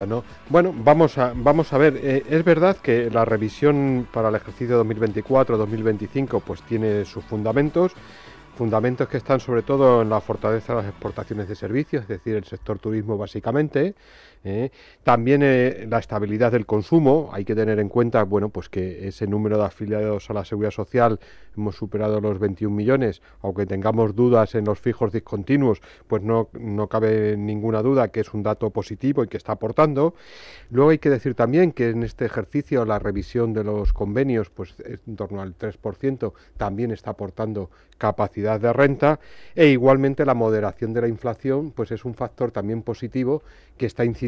Bueno, vamos a, vamos a ver, eh, es verdad que la revisión para el ejercicio 2024-2025 pues tiene sus fundamentos, fundamentos que están sobre todo en la fortaleza de las exportaciones de servicios, es decir, el sector turismo básicamente, ¿eh? también eh, la estabilidad del consumo, hay que tener en cuenta bueno, pues que ese número de afiliados a la seguridad social hemos superado los 21 millones, aunque tengamos dudas en los fijos discontinuos, pues no, no cabe ninguna duda que es un dato positivo y que está aportando. Luego hay que decir también que en este ejercicio la revisión de los convenios, pues en torno al 3%, también está aportando capacidad de renta e igualmente la moderación de la inflación, pues es un factor también positivo que está incidiendo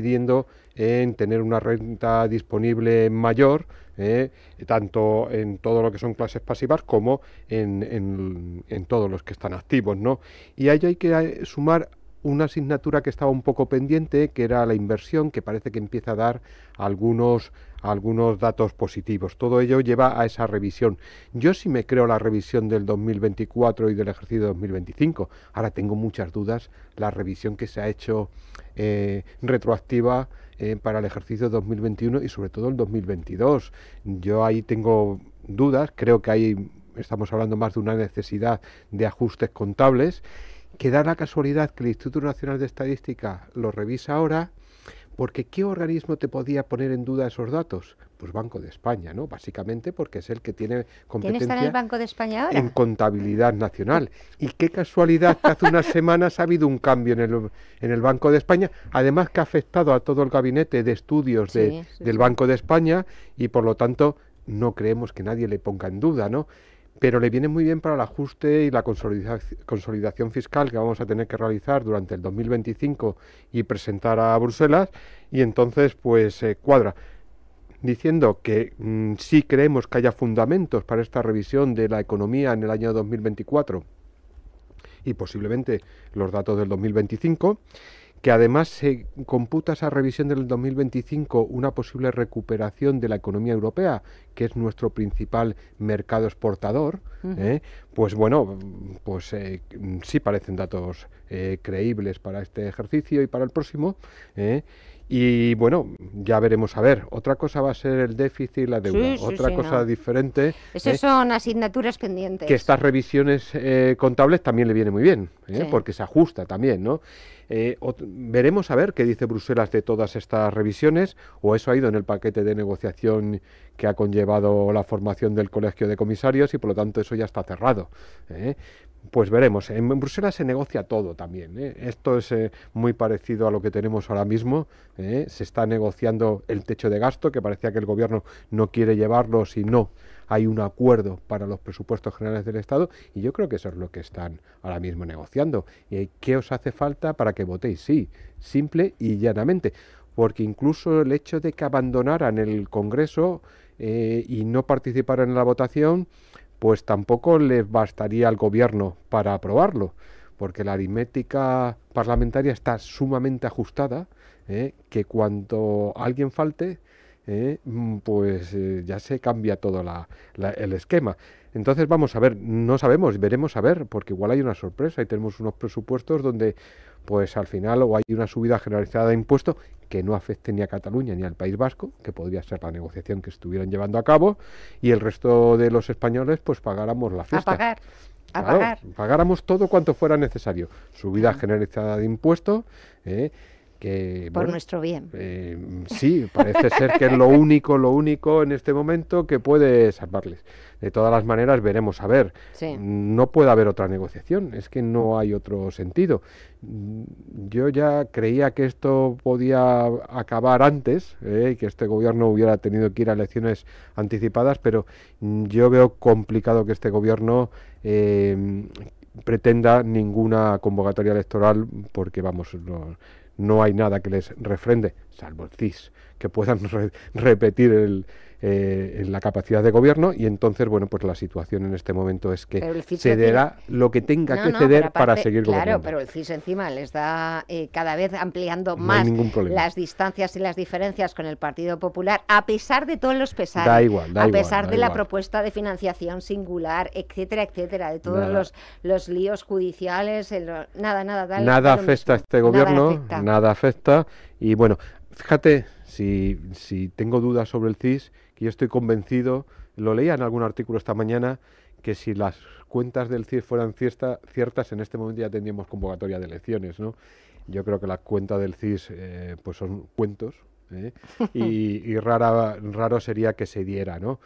en tener una renta disponible mayor, ¿eh? tanto en todo lo que son clases pasivas como en, en, todos los que están activos. ¿no? Y ahí hay que eh, sumar una asignatura que estaba un poco pendiente, que era la inversión, que parece que empieza a dar algunos algunos datos positivos. Todo ello lleva a esa revisión. Yo sí me creo la revisión del 2024 y del ejercicio 2025. Ahora tengo muchas dudas la revisión que se ha hecho eh, retroactiva eh, para el ejercicio 2021 y sobre todo el 2022. Yo ahí tengo dudas, creo que ahí estamos hablando más de una necesidad de ajustes contables que da la casualidad que el Instituto Nacional de Estadística lo revisa ahora porque ¿qué organismo te podía poner en duda esos datos? Pues Banco de España, ¿no? Básicamente porque es el que tiene competencia ¿Quién en, el Banco de España ahora? en contabilidad nacional. Y qué casualidad que hace unas semanas ha habido un cambio en el, Banco de España, además que ha afectado a todo el gabinete de estudios del Banco de España y por lo tanto no creemos que nadie le ponga en duda, ¿no? pero le viene muy bien para el ajuste y la consolidación fiscal que vamos a tener que realizar durante el 2025 y presentar a Bruselas, y entonces pues eh, cuadra. Diciendo que mm, sí creemos que haya fundamentos para esta revisión de la economía en el año 2024 y posiblemente los datos del 2025 que además se computa esa revisión del 2025 una posible recuperación de la economía europea, que es nuestro principal mercado exportador, ¿eh? pues bueno, pues eh, sí parecen datos eh, creíbles para este ejercicio y para el próximo. Y bueno, ya veremos a ver. Otra cosa va a ser el déficit y la deuda. Otra cosa diferente. Esas son asignaturas pendientes. Que estas revisiones eh, contables también le viene muy bien, ¿eh? porque se ajusta también, ¿no? Eh, veremos a ver qué dice Bruselas de todas estas revisiones, o eso ha ido en el paquete de negociación que ha conllevado la formación del Colegio de Comisarios y por lo tanto eso ya está cerrado pues veremos. En Bruselas se negocia todo también. ¿eh? Esto es eh, muy parecido a lo que tenemos ahora mismo. ¿eh? Se está negociando el techo de gasto, que parecía que el gobierno no quiere llevarlo si no hay un acuerdo para los presupuestos generales del Estado. Y yo creo que eso es lo que están ahora mismo negociando. ¿Qué os hace falta para que votéis? Sí, simple y llanamente. Porque incluso el hecho de que abandonaran el Congreso y no participaran en la votación pues tampoco les bastaría al gobierno para aprobarlo, porque la aritmética parlamentaria está sumamente ajustada, ¿eh? que cuando alguien falte, ¿eh? mm, pues eh, ya se cambia todo el esquema. Entonces vamos a ver, no sabemos, veremos a ver, porque igual hay una sorpresa y tenemos unos presupuestos donde pues al final o hay una subida generalizada de impuestos que no afecte ni a Cataluña ni al País Vasco, que podría ser la negociación que estuvieran llevando a cabo, y el resto de los españoles pues pagáramos la fiesta. A pagar. A pagar. Pagáramos todo cuanto fuera necesario. Subida generalizada de impuestos. Eh, por nuestro bien. Eh, sí, parece ser que es lo único, lo único en este momento que puede salvarles. De todas las maneras, veremos a ver. No puede haber otra negociación, es que no hay otro sentido. Yo ya creía que esto podía acabar antes, eh, y que este gobierno hubiera tenido que ir a elecciones anticipadas, pero yo veo complicado que este gobierno... Eh, pretenda ninguna convocatoria electoral porque vamos no, no hay nada que les refrende, salvo el CIS, que puedan repetir el, eh, en la capacidad de gobierno y entonces, bueno, pues la situación en este momento es que cederá lo que tenga que ceder para seguir gobernando. Claro, pero el CIS encima les da eh, cada vez ampliando más las distancias y las diferencias con el Partido Popular, a pesar de todos los pesares, a pesar de la propuesta de financiación singular, etcétera, etcétera, de todos los, los, líos judiciales, nada, nada, Nada afecta a este gobierno, nada afecta. nada afecta. Y bueno, fíjate, si, si tengo dudas sobre el CIS y estoy convencido, lo leía en algún artículo esta mañana, que si las cuentas del CIS fueran ciertas, en este momento ya tendríamos convocatoria de elecciones, ¿no? Yo creo que las cuentas del CIS eh, pues son cuentos ¿eh? y, rara, raro sería que se diera, ¿no?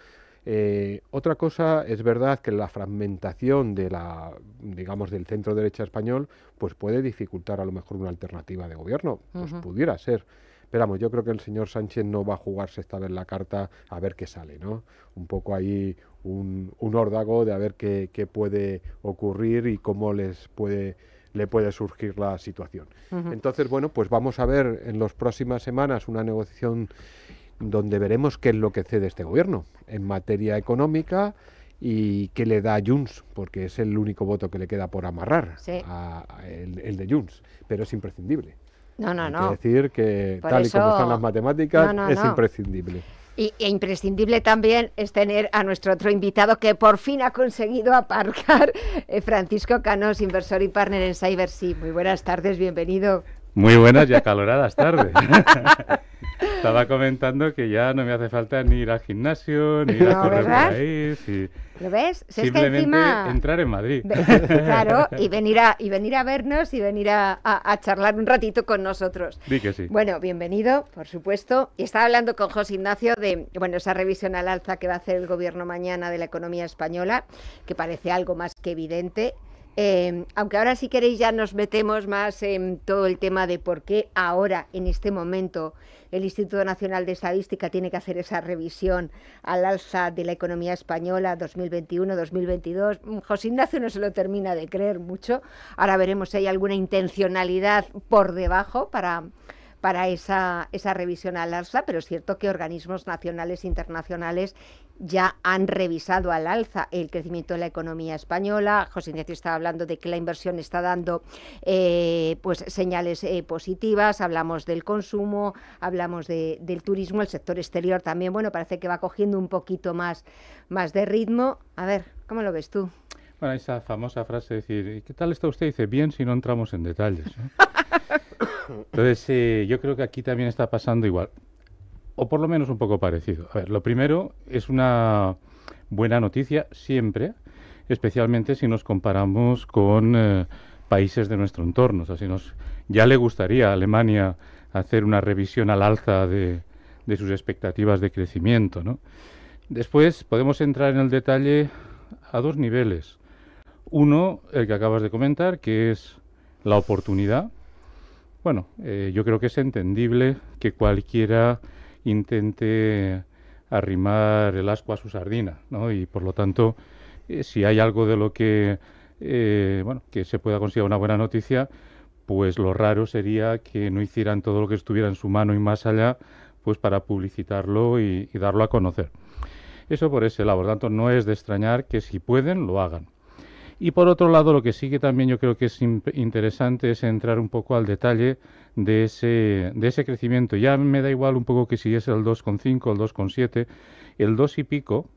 Eh, otra cosa es verdad que la fragmentación de la, digamos, del centro derecha español, pues puede dificultar a lo mejor una alternativa de gobierno, pues pudiera ser. Pero vamos, yo creo que el señor Sánchez no va a jugarse esta vez la carta a ver qué sale, ¿no? Un poco ahí un, un órdago de a ver qué, puede ocurrir y cómo les puede le puede surgir la situación. Entonces, bueno, pues vamos a ver en las próximas semanas una negociación donde veremos qué es lo que cede este gobierno en materia económica y qué le da a Junts, porque es el único voto que le queda por amarrar, a, el, el, de Junts, pero es imprescindible. No, no, no. Es decir, que tal y como están las matemáticas, es imprescindible. Y, e imprescindible también es tener a nuestro otro invitado que por fin ha conseguido aparcar, eh, Francisco Canos, inversor y partner en CyberSea muy buenas tardes, bienvenido. Muy buenas y acaloradas tardes. Estaba comentando que ya no me hace falta ni ir al gimnasio, ni ir a correr ¿Lo ves? que encima... entrar en Madrid. Claro, y venir a, y venir a vernos y venir a, charlar un ratito con nosotros. Di que sí. Bueno, bienvenido, por supuesto. Y estaba hablando con José Ignacio de bueno, esa revisión al alza que va a hacer el gobierno mañana de la economía española, que parece algo más que evidente. Em, aunque ahora si queréis ya nos metemos más en todo el tema de por qué ahora, en este momento, el Instituto Nacional de Estadística tiene que hacer esa revisión al alza de la economía española 2021-2022. Mm, José Ignacio no se lo termina de creer mucho. Ahora veremos si hay alguna intencionalidad por debajo para para esa, esa revisión al alza, pero es cierto que organismos nacionales e internacionales ya han revisado al alza el crecimiento de la economía española. José Ignacio está hablando de que la inversión está dando eh, pues, señales eh, positivas. Hablamos del consumo, hablamos del turismo, el sector exterior también. Bueno, parece que va cogiendo un poquito más, más de ritmo. A ver, ¿cómo lo ves tú? Bueno, esa famosa frase de decir, ¿qué tal está usted? Dice, bien si no entramos en detalles. Entonces, eh, yo creo que aquí también está pasando igual, o por lo menos un poco parecido. A ver, lo primero es una buena noticia siempre, especialmente si nos comparamos con eh, países de nuestro entorno. O sea, si nos, ya le gustaría a Alemania hacer una revisión al alza de, de sus expectativas de crecimiento. ¿no? Después podemos entrar en el detalle a dos niveles. Uno, el que acabas de comentar, que es la oportunidad. Bueno, eh, yo creo que es entendible que cualquiera intente arrimar el asco a su sardina, ¿no? Y por lo tanto, eh, si hay algo de lo que, eh, bueno, que se pueda considerar una buena noticia, pues lo raro sería que no hicieran todo lo que estuviera en su mano y más allá, pues para publicitarlo y, y darlo a conocer. Eso por ese lado, por lo tanto, no es de extrañar que si pueden, lo hagan. Y por otro lado, lo que sí que también yo creo que es interesante es entrar un poco al detalle de ese, de ese crecimiento. Ya me da igual un poco que si es el 2,5, el 2,7, el 2 y pico,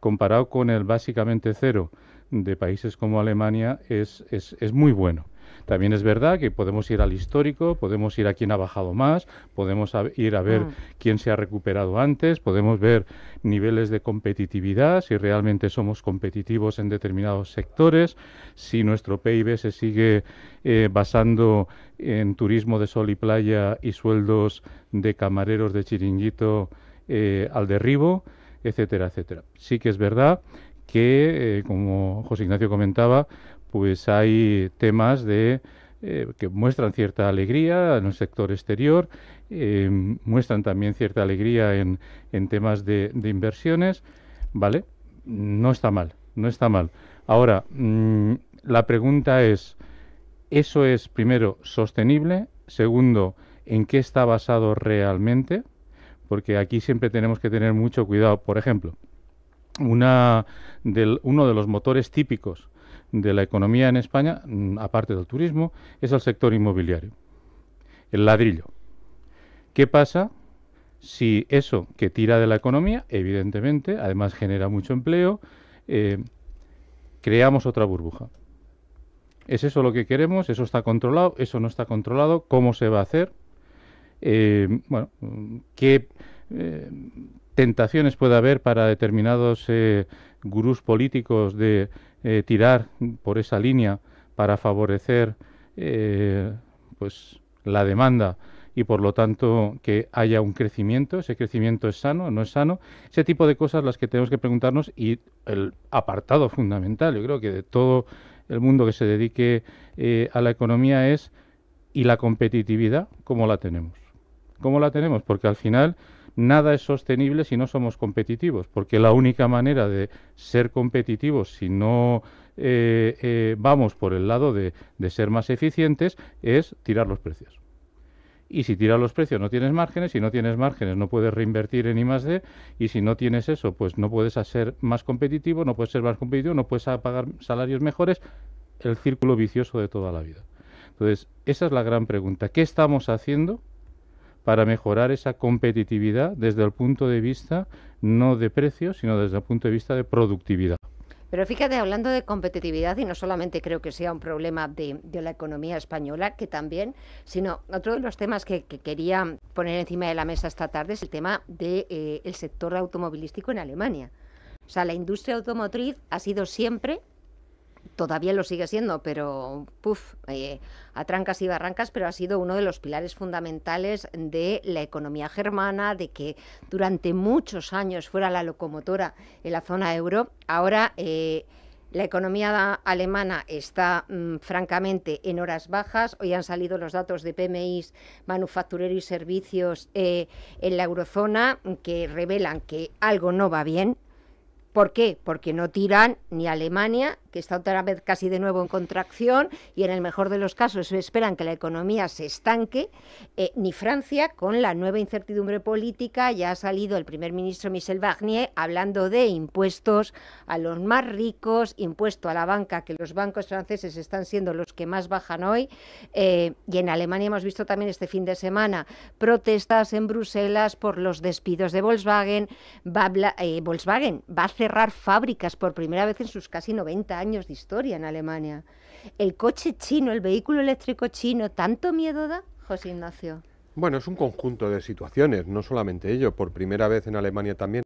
comparado con el básicamente cero de países como Alemania, es, es muy bueno. También es verdad que podemos ir al histórico, podemos ir a quién ha bajado más, podemos ir a ver ah. quién se ha recuperado antes, podemos ver niveles de competitividad, si realmente somos competitivos en determinados sectores, si nuestro PIB se sigue eh, basando en turismo de sol y playa y sueldos de camareros de chiringuito eh, al derribo, etcétera, etcétera. Sí que es verdad que, eh, como José Ignacio comentaba, pues hay temas de eh, que muestran cierta alegría en el sector exterior, eh, muestran también cierta alegría en, en temas de, inversiones, ¿vale? No está mal, no está mal. Ahora, mm, la pregunta es, ¿eso es primero sostenible? Segundo, ¿en qué está basado realmente? Porque aquí siempre tenemos que tener mucho cuidado. Por ejemplo, una uno de los motores típicos de la economía en España, mm, aparte del turismo, es el sector inmobiliario, el ladrillo. ¿Qué pasa si eso que tira de la economía, evidentemente, además genera mucho empleo, eh, creamos otra burbuja? ¿Es eso lo que queremos? ¿Eso está controlado? ¿Eso no está controlado? ¿Cómo se va a hacer? Eh, bueno, ¿qué eh, tentaciones puede haber para determinados gurús políticos de eh, tirar por esa línea para favorecer eh, pues la demanda y por lo tanto que haya un crecimiento, ese crecimiento es sano, no es sano, ese tipo de cosas las que tenemos que preguntarnos y el apartado fundamental, yo creo que de todo el mundo que se dedique eh, a la economía es y la competitividad, ¿cómo la tenemos? ¿Cómo la tenemos? Porque al final nada es sostenible si no somos competitivos, porque la única manera de ser competitivos si no eh, eh, vamos por el lado de, de ser más eficientes es tirar los precios. Y si tiras los precios no tienes márgenes, si no tienes márgenes no puedes reinvertir en I más D, y si no tienes eso, pues no puedes ser más competitivo, no puedes ser más competitivo, no puedes pagar salarios mejores, el círculo vicioso de toda la vida. Entonces, esa es la gran pregunta. ¿Qué estamos haciendo para mejorar esa competitividad desde el punto de vista no de precios, sino desde el punto de vista de productividad. Pero fíjate, hablando de competitividad, y no solamente creo que sea un problema de, la economía española, que también, sino otro de los temas que, quería poner encima de la mesa esta tarde es el tema del eh, sector automovilístico en Alemania. O sea, la industria automotriz ha sido siempre todavía lo sigue siendo, pero puf, eh, a trancas y barrancas, pero ha sido uno de los pilares fundamentales de la economía germana, de que durante muchos años fuera la locomotora en la zona euro. Ahora eh, la economía alemana está mm, francamente en horas bajas. Hoy han salido los datos de PMI, manufacturero y servicios eh, en la eurozona que revelan que algo no va bien. ¿Por qué? Porque no tiran ni Alemania, que está otra vez casi de nuevo en contracción y en el mejor de los casos esperan que la economía se estanque, eh, ni Francia con la nueva incertidumbre política. Ya ha salido el primer ministro Michel Barnier hablando de impuestos a los más ricos, impuesto a la banca, que los bancos franceses están siendo los que más bajan hoy. Eh, y en Alemania hemos visto también este fin de semana protestas en Bruselas por los despidos de Volkswagen. eh, Volkswagen va cerrar fábricas por primera vez en sus casi 90 años de historia en Alemania. El coche chino, el vehículo eléctrico chino, ¿tanto miedo da, José Ignacio? Bueno, es un conjunto de situaciones, no solamente ello. Por primera vez en Alemania también